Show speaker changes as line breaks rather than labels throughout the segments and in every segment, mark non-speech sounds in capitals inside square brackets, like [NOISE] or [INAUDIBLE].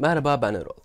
Merhaba ben Erol.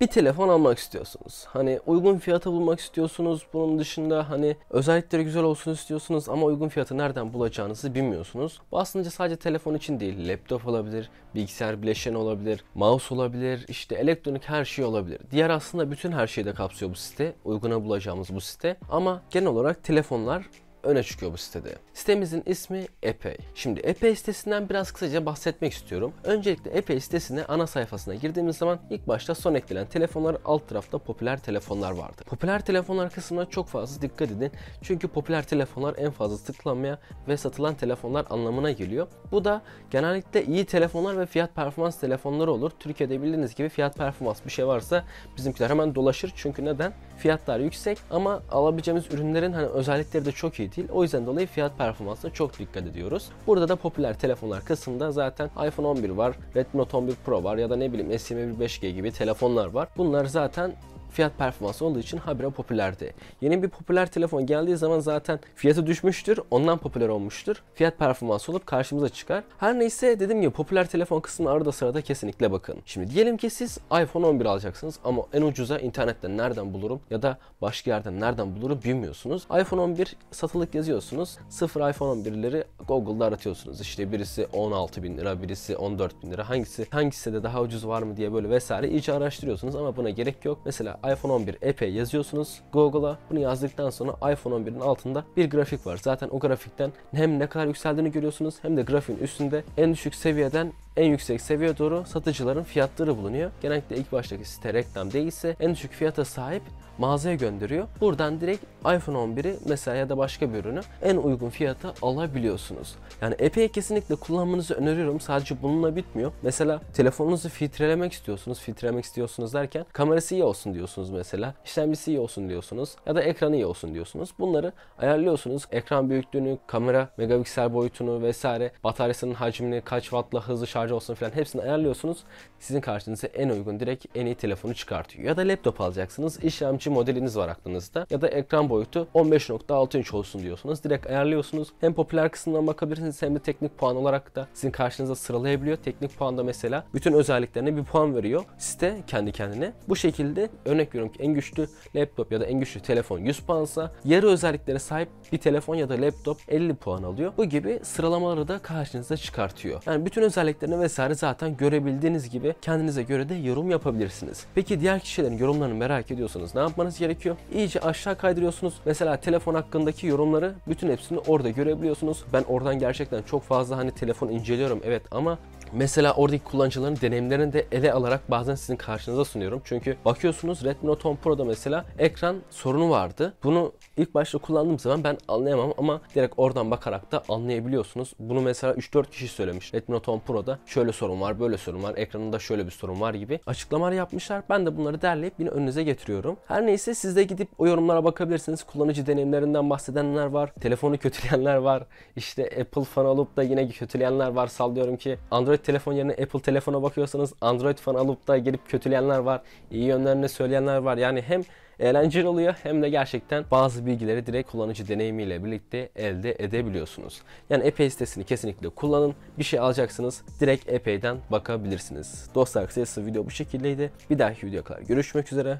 Bir telefon almak istiyorsunuz. Hani uygun fiyata bulmak istiyorsunuz. Bunun dışında hani özellikleri güzel olsun istiyorsunuz ama uygun fiyatı nereden bulacağınızı bilmiyorsunuz. Bu aslında sadece telefon için değil. Laptop olabilir, bilgisayar bileşeni olabilir, mouse olabilir, işte elektronik her şey olabilir. Diğer aslında bütün her şeyi de kapsıyor bu site. Uyguna bulacağımız bu site. Ama genel olarak telefonlar öne çıkıyor bu sitede. Sitemizin ismi Epey. Şimdi Epey sitesinden biraz kısaca bahsetmek istiyorum. Öncelikle Epey sitesine ana sayfasına girdiğimiz zaman ilk başta son eklenen telefonlar alt tarafta popüler telefonlar vardı. Popüler telefonlar kısmına çok fazla dikkat edin. Çünkü popüler telefonlar en fazla tıklanmaya ve satılan telefonlar anlamına geliyor. Bu da genellikle iyi telefonlar ve fiyat performans telefonları olur. Türkiye'de bildiğiniz gibi fiyat performans bir şey varsa bizimkiler hemen dolaşır. Çünkü neden? Fiyatlar yüksek ama alabileceğimiz ürünlerin hani özellikleri de çok iyi değil. O yüzden dolayı fiyat performansına çok dikkat ediyoruz. Burada da popüler telefonlar kısmında zaten iPhone 11 var, Redmi Note 11 Pro var ya da ne bileyim S21 5G gibi telefonlar var. Bunlar zaten fiyat performansı olduğu için habire popülerdi. Yeni bir popüler telefon geldiği zaman zaten fiyatı düşmüştür, ondan popüler olmuştur. Fiyat performansı olup karşımıza çıkar. Her neyse dediğim gibi popüler telefon kısmına arada sırada kesinlikle bakın. Şimdi diyelim ki siz iPhone 11 alacaksınız ama en ucuza internetten nereden bulurum ya da başka yerden nereden bulurum bilmiyorsunuz. iPhone 11 satılık yazıyorsunuz. Sıfır iPhone 11'leri Google'da aratıyorsunuz. İşte birisi 16 bin lira, birisi 14 bin lira. Hangisi hangisi de daha ucuz var mı diye böyle vesaire iyice araştırıyorsunuz ama buna gerek yok. Mesela iPhone 11 Epe yazıyorsunuz Google'a. Bunu yazdıktan sonra iPhone 11'in altında bir grafik var. Zaten o grafikten hem ne kadar yükseldiğini görüyorsunuz hem de grafiğin üstünde en düşük seviyeden en yüksek seviyeye doğru satıcıların fiyatları bulunuyor. Genellikle ilk baştaki site reklam değilse en düşük fiyata sahip mağazaya gönderiyor. Buradan direkt iPhone 11'i mesela ya da başka bir ürünü en uygun fiyata alabiliyorsunuz. Yani epey kesinlikle kullanmanızı öneriyorum. Sadece bununla bitmiyor. Mesela telefonunuzu filtrelemek istiyorsunuz. Filtrelemek istiyorsunuz derken kamerası iyi olsun diyorsunuz mesela. İşlemcisi iyi olsun diyorsunuz. Ya da ekranı iyi olsun diyorsunuz. Bunları ayarlıyorsunuz. Ekran büyüklüğünü, kamera, megapiksel boyutunu vesaire, bataryasının hacmini, kaç wattla hızlı şarj şarj olsun falan hepsini ayarlıyorsunuz. Sizin karşınıza en uygun direkt en iyi telefonu çıkartıyor. Ya da laptop alacaksınız. işlemci modeliniz var aklınızda. Ya da ekran boyutu 15.6 inç olsun diyorsunuz. Direkt ayarlıyorsunuz. Hem popüler kısımdan bakabilirsiniz hem de teknik puan olarak da sizin karşınıza sıralayabiliyor. Teknik puanda mesela bütün özelliklerine bir puan veriyor. Site kendi kendine. Bu şekilde örnek veriyorum ki en güçlü laptop ya da en güçlü telefon 100 puansa yarı özelliklere sahip bir telefon ya da laptop 50 puan alıyor. Bu gibi sıralamaları da karşınıza çıkartıyor. Yani bütün özelliklerini yorumlarını vesaire zaten görebildiğiniz gibi kendinize göre de yorum yapabilirsiniz. Peki diğer kişilerin yorumlarını merak ediyorsanız ne yapmanız gerekiyor? İyice aşağı kaydırıyorsunuz. Mesela telefon hakkındaki yorumları bütün hepsini orada görebiliyorsunuz. Ben oradan gerçekten çok fazla hani telefon inceliyorum evet ama Mesela oradaki kullanıcıların deneyimlerini de ele alarak bazen sizin karşınıza sunuyorum. Çünkü bakıyorsunuz Redmi Note 10 Pro'da mesela ekran sorunu vardı. Bunu ilk başta kullandığım zaman ben anlayamam ama direkt oradan bakarak da anlayabiliyorsunuz. Bunu mesela 3-4 kişi söylemiş. Redmi Note 10 Pro'da şöyle sorun var, böyle sorun var, ekranında şöyle bir sorun var gibi açıklamalar yapmışlar. Ben de bunları derleyip yine önünüze getiriyorum. Her neyse siz de gidip o yorumlara bakabilirsiniz. Kullanıcı deneyimlerinden bahsedenler var, telefonu [LAUGHS] kötüleyenler var, işte Apple fan olup da yine kötüleyenler var. Sallıyorum ki Android telefon yerine Apple telefona bakıyorsanız Android fan alıp da gelip kötüleyenler var. İyi yönlerini söyleyenler var. Yani hem eğlenceli oluyor hem de gerçekten bazı bilgileri direkt kullanıcı deneyimiyle birlikte elde edebiliyorsunuz. Yani epey sitesini kesinlikle kullanın. Bir şey alacaksınız direkt epeyden bakabilirsiniz. Dostlar kısacası video bu şekildeydi. Bir dahaki videoya kadar görüşmek üzere.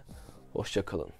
Hoşçakalın.